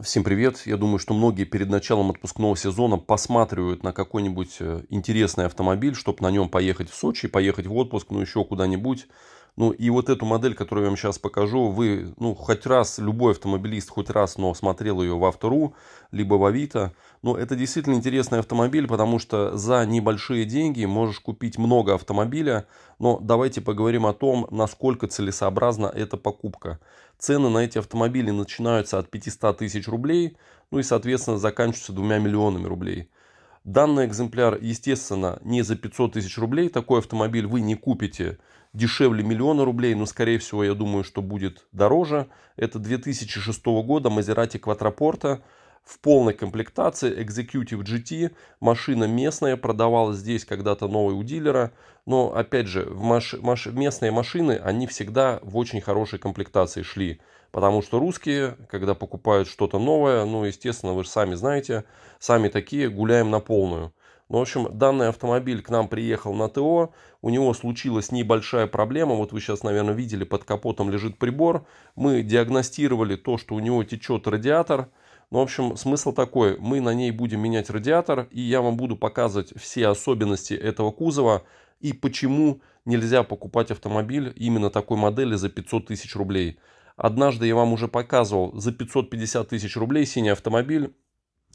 Всем привет! Я думаю, что многие перед началом отпускного сезона посматривают на какой-нибудь э, интересный автомобиль, чтобы на нем поехать в Сочи, поехать в отпуск, ну еще куда-нибудь. Ну и вот эту модель, которую я вам сейчас покажу, вы, ну, хоть раз, любой автомобилист хоть раз, но смотрел ее в Автору, либо в Авито. Но ну, это действительно интересный автомобиль, потому что за небольшие деньги можешь купить много автомобиля. Но давайте поговорим о том, насколько целесообразна эта покупка. Цены на эти автомобили начинаются от 500 тысяч рублей, ну и, соответственно, заканчиваются двумя миллионами рублей. Данный экземпляр, естественно, не за 500 тысяч рублей. Такой автомобиль вы не купите дешевле миллиона рублей, но, скорее всего, я думаю, что будет дороже. Это 2006 года Maserati Quattroporte в полной комплектации Executive GT. Машина местная, продавалась здесь когда-то новой у дилера. Но, опять же, в маш... Маш... местные машины, они всегда в очень хорошей комплектации шли. Потому что русские, когда покупают что-то новое, ну, естественно, вы же сами знаете, сами такие, гуляем на полную. Ну, в общем, данный автомобиль к нам приехал на ТО, у него случилась небольшая проблема, вот вы сейчас, наверное, видели, под капотом лежит прибор, мы диагностировали то, что у него течет радиатор, ну, в общем, смысл такой, мы на ней будем менять радиатор, и я вам буду показывать все особенности этого кузова и почему нельзя покупать автомобиль именно такой модели за 500 тысяч рублей. Однажды я вам уже показывал за 550 тысяч рублей синий автомобиль,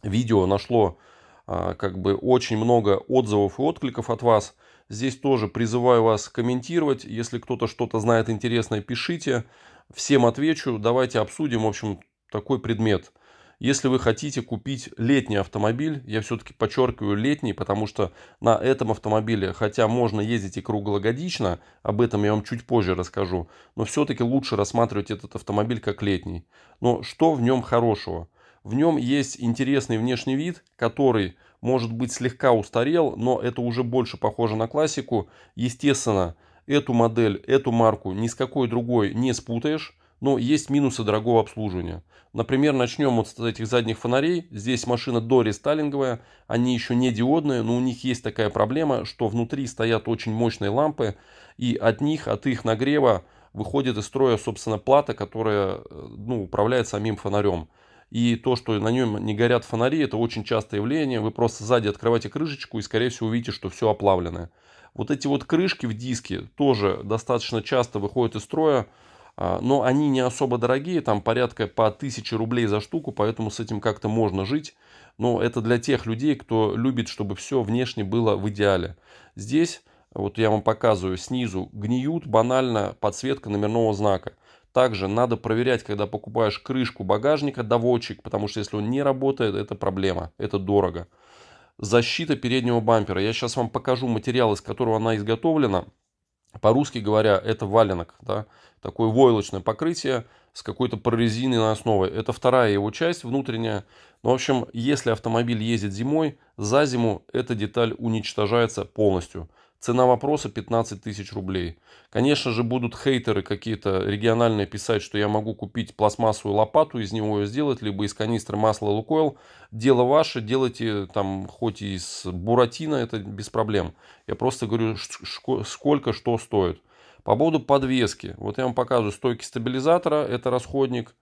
видео нашло а, как бы очень много отзывов и откликов от вас. Здесь тоже призываю вас комментировать. Если кто-то что-то знает интересное, пишите. Всем отвечу. Давайте обсудим, в общем, такой предмет. Если вы хотите купить летний автомобиль, я все-таки подчеркиваю летний, потому что на этом автомобиле, хотя можно ездить и круглогодично, об этом я вам чуть позже расскажу, но все-таки лучше рассматривать этот автомобиль как летний. Но что в нем хорошего? В нем есть интересный внешний вид, который может быть слегка устарел, но это уже больше похоже на классику. Естественно, эту модель, эту марку ни с какой другой не спутаешь, но есть минусы дорогого обслуживания. Например, начнем вот с этих задних фонарей. Здесь машина дорестайлинговая, они еще не диодные, но у них есть такая проблема, что внутри стоят очень мощные лампы, и от них, от их нагрева выходит из строя, собственно, плата, которая э, ну, управляет самим фонарем. И то, что на нем не горят фонари, это очень частое явление. Вы просто сзади открываете крышечку и, скорее всего, увидите, что все оплавленное. Вот эти вот крышки в диске тоже достаточно часто выходят из строя. А, но они не особо дорогие, там порядка по 1000 рублей за штуку, поэтому с этим как-то можно жить. Но это для тех людей, кто любит, чтобы все внешне было в идеале. Здесь, вот я вам показываю, снизу гниют банально подсветка номерного знака. Также надо проверять, когда покупаешь крышку багажника, доводчик, потому что если он не работает, это проблема, это дорого. Защита переднего бампера. Я сейчас вам покажу материал, из которого она изготовлена. По-русски говоря, это валенок, да? такое войлочное покрытие с какой-то прорезиненной основой. Это вторая его часть внутренняя. Ну, в общем, если автомобиль ездит зимой, за зиму эта деталь уничтожается полностью. Цена вопроса 15 тысяч рублей. Конечно же, будут хейтеры какие-то региональные писать, что я могу купить пластмассовую лопату, из него ее сделать, либо из канистры масла Лукойл. Дело ваше, делайте там хоть из буратино, это без проблем. Я просто говорю, сколько что стоит. По поводу подвески. Вот я вам показываю стойки стабилизатора, это расходник,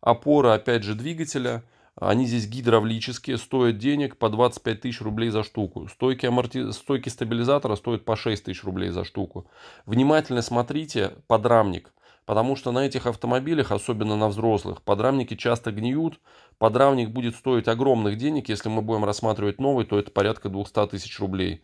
опора опять же двигателя – они здесь гидравлические, стоят денег по 25 тысяч рублей за штуку. Стойки, аморти... Стойки стабилизатора стоят по 6 тысяч рублей за штуку. Внимательно смотрите подрамник, потому что на этих автомобилях, особенно на взрослых, подрамники часто гниют. Подрамник будет стоить огромных денег, если мы будем рассматривать новый, то это порядка 200 тысяч рублей.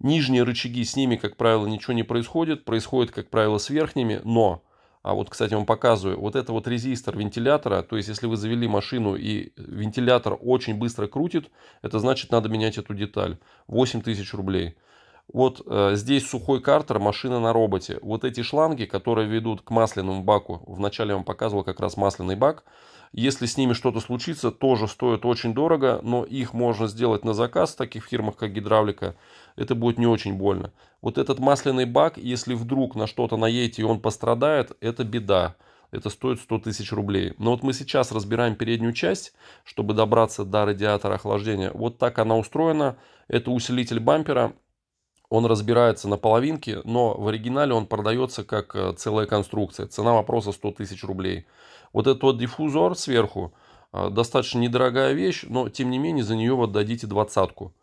Нижние рычаги с ними, как правило, ничего не происходит, происходит, как правило, с верхними, но а вот, кстати, вам показываю, вот это вот резистор вентилятора, то есть если вы завели машину и вентилятор очень быстро крутит, это значит надо менять эту деталь. 8000 рублей. Вот э, здесь сухой картер, машина на роботе. Вот эти шланги, которые ведут к масляному баку, вначале я вам показывал как раз масляный бак, если с ними что-то случится, тоже стоит очень дорого, но их можно сделать на заказ в таких фирмах, как Гидравлика это будет не очень больно. Вот этот масляный бак, если вдруг на что-то наедете и он пострадает, это беда. Это стоит 100 тысяч рублей. Но вот мы сейчас разбираем переднюю часть, чтобы добраться до радиатора охлаждения. Вот так она устроена. Это усилитель бампера. Он разбирается на половинке, но в оригинале он продается как э, целая конструкция. Цена вопроса 100 тысяч рублей. Вот этот вот диффузор сверху, э, достаточно недорогая вещь, но тем не менее за нее вот дадите двадцатку.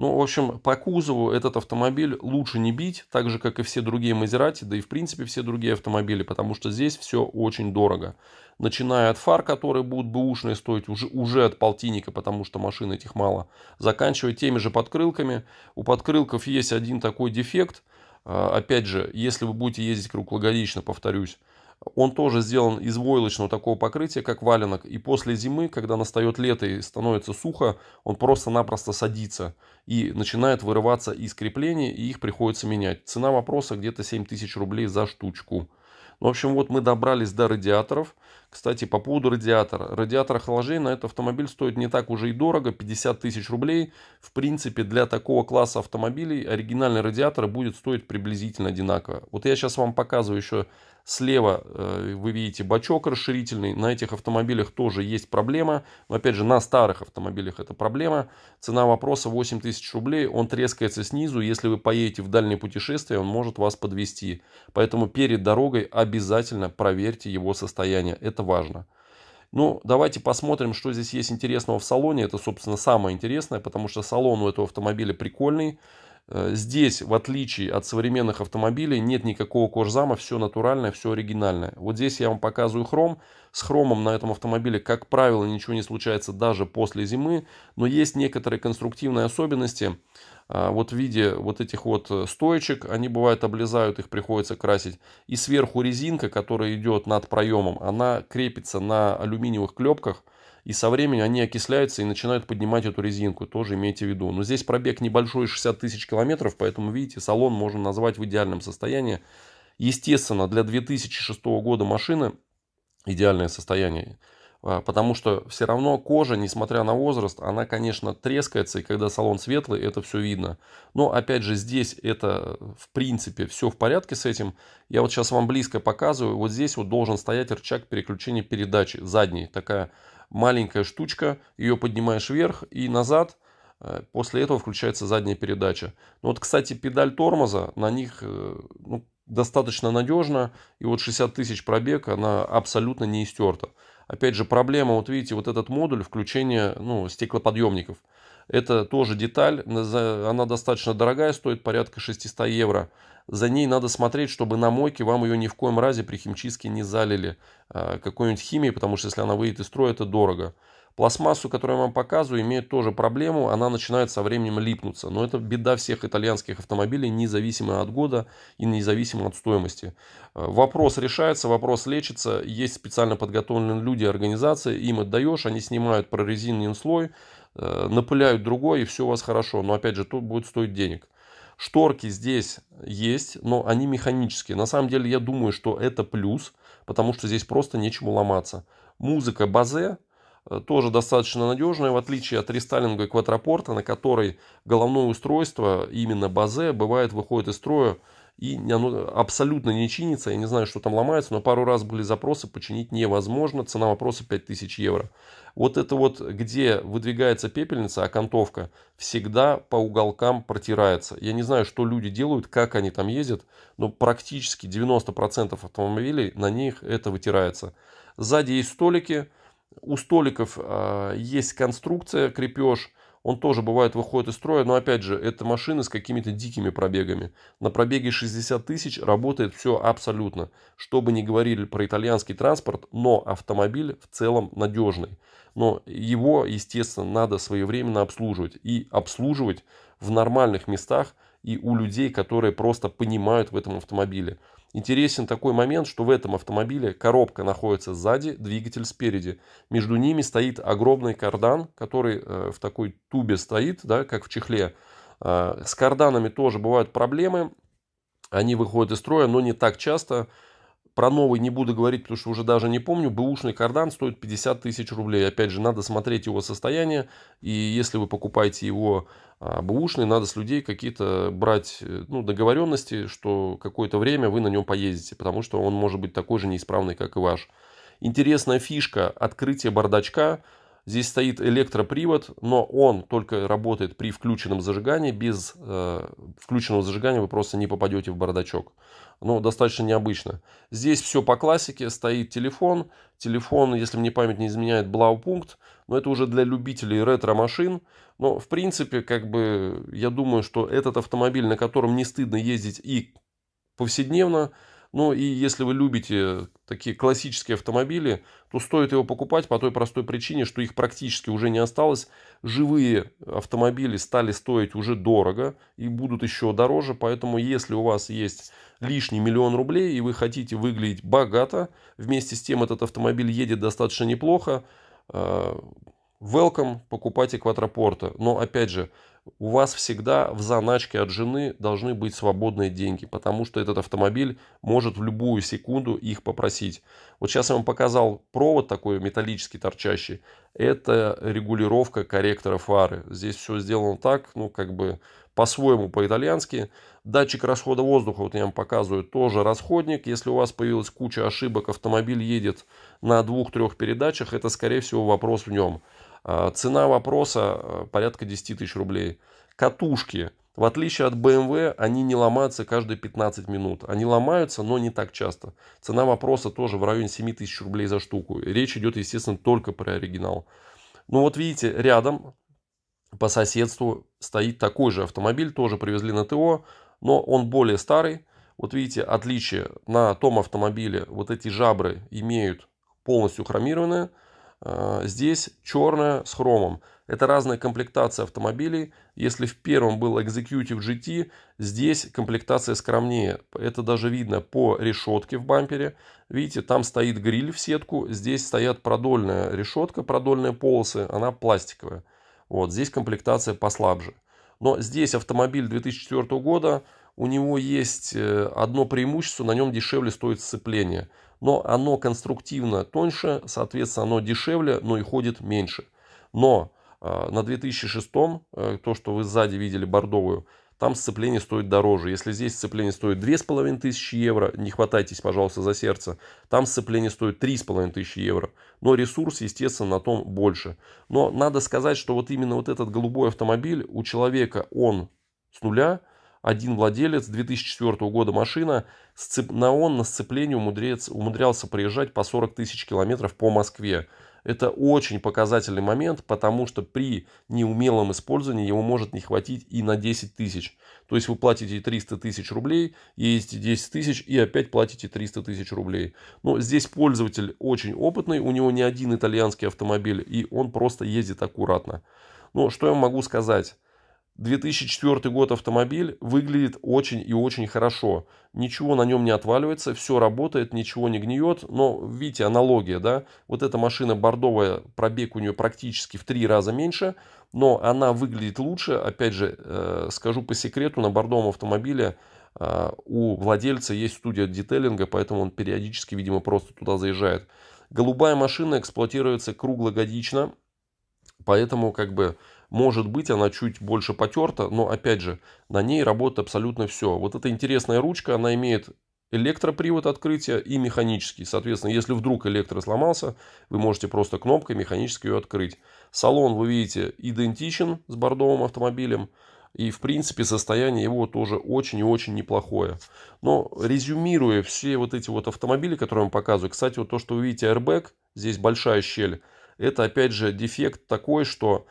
Ну, в общем, по кузову этот автомобиль лучше не бить, так же, как и все другие Мазерати, да и, в принципе, все другие автомобили, потому что здесь все очень дорого. Начиная от фар, которые будут бэушные стоить уже, уже от полтинника, потому что машин этих мало, заканчивая теми же подкрылками. У подкрылков есть один такой дефект. А, опять же, если вы будете ездить круглогодично, повторюсь, он тоже сделан из войлочного такого покрытия, как валенок. И после зимы, когда настает лето и становится сухо, он просто-напросто садится и начинает вырываться из креплений, и их приходится менять. Цена вопроса где-то 7000 рублей за штучку. Ну, в общем, вот мы добрались до радиаторов. Кстати, по поводу радиатора. Радиатор охлаждения на этот автомобиль стоит не так уже и дорого, 50 тысяч рублей. В принципе, для такого класса автомобилей оригинальный радиатор будет стоить приблизительно одинаково. Вот я сейчас вам показываю еще Слева э, вы видите бачок расширительный. На этих автомобилях тоже есть проблема. Но опять же, на старых автомобилях это проблема. Цена вопроса 8000 рублей. Он трескается снизу. Если вы поедете в дальнее путешествие, он может вас подвести. Поэтому перед дорогой обязательно проверьте его состояние. Это важно. Ну, давайте посмотрим, что здесь есть интересного в салоне. Это, собственно, самое интересное, потому что салон у этого автомобиля прикольный. Э, здесь, в отличие от современных автомобилей, нет никакого кожзама, все натуральное, все оригинальное. Вот здесь я вам показываю хром. С хромом на этом автомобиле, как правило, ничего не случается даже после зимы, но есть некоторые конструктивные особенности. А, вот в виде вот этих вот э, стоечек, они бывают облезают, их приходится красить. И сверху резинка, которая идет над проемом, она крепится на алюминиевых клепках – и со временем они окисляются и начинают поднимать эту резинку, тоже имейте в виду. Но здесь пробег небольшой, 60 тысяч километров, поэтому, видите, салон можно назвать в идеальном состоянии. Естественно, для 2006 года машины идеальное состояние, а, потому что все равно кожа, несмотря на возраст, она, конечно, трескается, и когда салон светлый, это все видно. Но, опять же, здесь это, в принципе, все в порядке с этим. Я вот сейчас вам близко показываю, вот здесь вот должен стоять рычаг переключения передачи, задний, такая маленькая штучка, ее поднимаешь вверх и назад, э, после этого включается задняя передача. Ну вот, кстати, педаль тормоза на них э, ну, достаточно надежна, и вот 60 тысяч пробег она абсолютно не истерта. Опять же, проблема, вот видите, вот этот модуль включения ну, стеклоподъемников. Это тоже деталь, она достаточно дорогая, стоит порядка 600 евро. За ней надо смотреть, чтобы на мойке вам ее ни в коем разе при химчистке не залили а, какой-нибудь химией, потому что если она выйдет из строя, это дорого. Пластмассу, которую я вам показываю, имеет тоже проблему. Она начинает со временем липнуться. Но это беда всех итальянских автомобилей, независимо от года и независимо от стоимости. А, вопрос решается, вопрос лечится. Есть специально подготовленные люди, организации. Им отдаешь, они снимают прорезиненный слой Э, напыляют другой, и все у вас хорошо. Но опять же, тут будет стоить денег. Шторки здесь есть, но они механические. На самом деле, я думаю, что это плюс, потому что здесь просто нечему ломаться. Музыка базе э, тоже достаточно надежная, в отличие от рестайлинга и квадрапорта, на которой головное устройство, именно базе, бывает выходит из строя и оно абсолютно не чинится, я не знаю, что там ломается, но пару раз были запросы, починить невозможно, цена вопроса 5000 евро. Вот это вот, где выдвигается пепельница, а окантовка, всегда по уголкам протирается. Я не знаю, что люди делают, как они там ездят, но практически 90% автомобилей на них это вытирается. Сзади есть столики, у столиков э, есть конструкция, крепеж – он тоже бывает выходит из строя, но опять же, это машины с какими-то дикими пробегами. На пробеге 60 тысяч работает все абсолютно. Что бы ни говорили про итальянский транспорт, но автомобиль в целом надежный. Но его, естественно, надо своевременно обслуживать. И обслуживать в нормальных местах и у людей, которые просто понимают в этом автомобиле. Интересен такой момент, что в этом автомобиле коробка находится сзади, двигатель спереди. Между ними стоит огромный кардан, который э, в такой тубе стоит, да, как в чехле. Э, с карданами тоже бывают проблемы. Они выходят из строя, но не так часто. Про новый не буду говорить, потому что уже даже не помню. Бэушный кардан стоит 50 тысяч рублей. Опять же, надо смотреть его состояние. И если вы покупаете его а, бэушный, надо с людей какие-то брать э, ну, договоренности, что какое-то время вы на нем поездите, потому что он может быть такой же неисправный, как и ваш. Интересная фишка открытие бардачка – Здесь стоит электропривод, но он только работает при включенном зажигании. Без э, включенного зажигания вы просто не попадете в бардачок. Ну, достаточно необычно. Здесь все по классике. Стоит телефон. Телефон, если мне память не изменяет, блаупункт. Но это уже для любителей ретро-машин. Но, в принципе, как бы, я думаю, что этот автомобиль, на котором не стыдно ездить и повседневно, ну и если вы любите такие классические автомобили, то стоит его покупать по той простой причине, что их практически уже не осталось. Живые автомобили стали стоить уже дорого и будут еще дороже. Поэтому если у вас есть лишний миллион рублей и вы хотите выглядеть богато, вместе с тем этот автомобиль едет достаточно неплохо, э, welcome, покупайте квадропорта. Но опять же, у вас всегда в заначке от жены должны быть свободные деньги, потому что этот автомобиль может в любую секунду их попросить. Вот сейчас я вам показал провод такой металлический торчащий. Это регулировка корректора фары. Здесь все сделано так, ну как бы по-своему, по-итальянски. Датчик расхода воздуха, вот я вам показываю, тоже расходник. Если у вас появилась куча ошибок, автомобиль едет на двух-трех передачах, это скорее всего вопрос в нем. А, цена вопроса э, порядка 10 тысяч рублей. Катушки. В отличие от BMW, эм они не ломаются каждые 15 минут. Они ломаются, но не так часто. Цена вопроса тоже в районе 7 тысяч рублей за штуку. Речь идет, естественно, только про оригинал. Ну вот видите, рядом по соседству стоит такой же автомобиль, тоже привезли на ТО, но он более старый. Вот видите, отличие на том автомобиле, вот эти жабры имеют полностью хромированные, а, здесь черная с хромом. Это разная комплектация автомобилей. Если в первом был Executive GT, здесь комплектация скромнее. Это даже видно по решетке в бампере. Видите, там стоит гриль в сетку, здесь стоят продольная решетка, продольные полосы, она пластиковая. Вот, здесь комплектация послабже. Но здесь автомобиль 2004 года, у него есть э, одно преимущество, на нем дешевле стоит сцепление но оно конструктивно тоньше, соответственно, оно дешевле, но и ходит меньше. Но а, на 2006, э, то, что вы сзади видели бордовую, там сцепление стоит дороже. Если здесь сцепление стоит 2500 евро, не хватайтесь, пожалуйста, за сердце. Там сцепление стоит 3500 евро. Но ресурс, естественно, на том больше. Но надо сказать, что вот именно вот этот голубой автомобиль у человека, он с нуля – один владелец, 2004 года машина, сцеп... на он на сцепление умудряется умудрялся проезжать по 40 тысяч километров по Москве. Это очень показательный момент, потому что при неумелом использовании его может не хватить и на 10 тысяч. То есть вы платите 300 тысяч рублей, ездите 10 тысяч и опять платите 300 тысяч рублей. Но здесь пользователь очень опытный, у него не один итальянский автомобиль, и он просто ездит аккуратно. Но что я могу сказать? 2004 год автомобиль выглядит очень и очень хорошо. Ничего на нем не отваливается, все работает, ничего не гниет. Но, видите, аналогия, да? Вот эта машина бордовая, пробег у нее практически в три раза меньше, но она выглядит лучше. Опять же, э, скажу по секрету, на бордовом автомобиле э, у владельца есть студия детейлинга, поэтому он периодически, видимо, просто туда заезжает. Голубая машина эксплуатируется круглогодично, поэтому как бы может быть, она чуть больше потерта, но, опять же, на ней работает абсолютно все. Вот эта интересная ручка, она имеет электропривод открытия и механический. Соответственно, если вдруг электро сломался, вы можете просто кнопкой механически ее открыть. Салон, вы видите, идентичен с бордовым автомобилем. И, в принципе, состояние его тоже очень и очень неплохое. Но резюмируя все вот эти вот автомобили, которые я вам показываю, кстати, вот то, что вы видите, airbag, здесь большая щель, это, опять же, дефект такой, что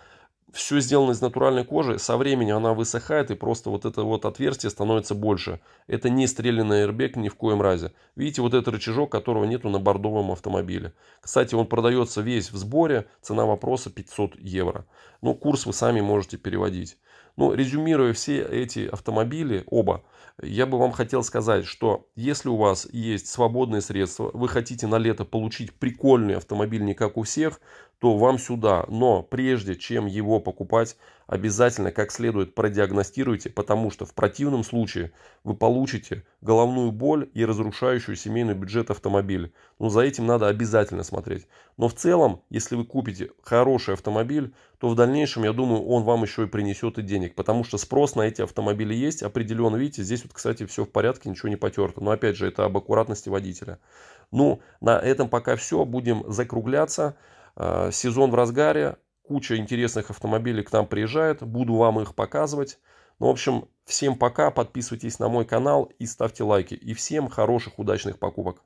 все сделано из натуральной кожи, со временем она высыхает и просто вот это вот отверстие становится больше. Это не стрелянный airbag ни в коем разе. Видите, вот этот рычажок, которого нету на бордовом автомобиле. Кстати, он продается весь в сборе, цена вопроса 500 евро. Но ну, курс вы сами можете переводить. Ну, резюмируя все эти автомобили, оба, я бы вам хотел сказать, что если у вас есть свободные средства, вы хотите на лето получить прикольный автомобиль не как у всех, то вам сюда. Но прежде чем его покупать, обязательно как следует продиагностируйте, потому что в противном случае вы получите головную боль и разрушающую семейный бюджет автомобиль. Но за этим надо обязательно смотреть. Но в целом, если вы купите хороший автомобиль, то в дальнейшем, я думаю, он вам еще и принесет и денег, потому что спрос на эти автомобили есть определенно. Видите, здесь вот, кстати, все в порядке, ничего не потерто. Но опять же, это об аккуратности водителя. Ну, на этом пока все. Будем закругляться. Э, сезон в разгаре, куча интересных автомобилей к нам приезжает, буду вам их показывать. Ну, в общем, всем пока, подписывайтесь на мой канал и ставьте лайки. И всем хороших, удачных покупок.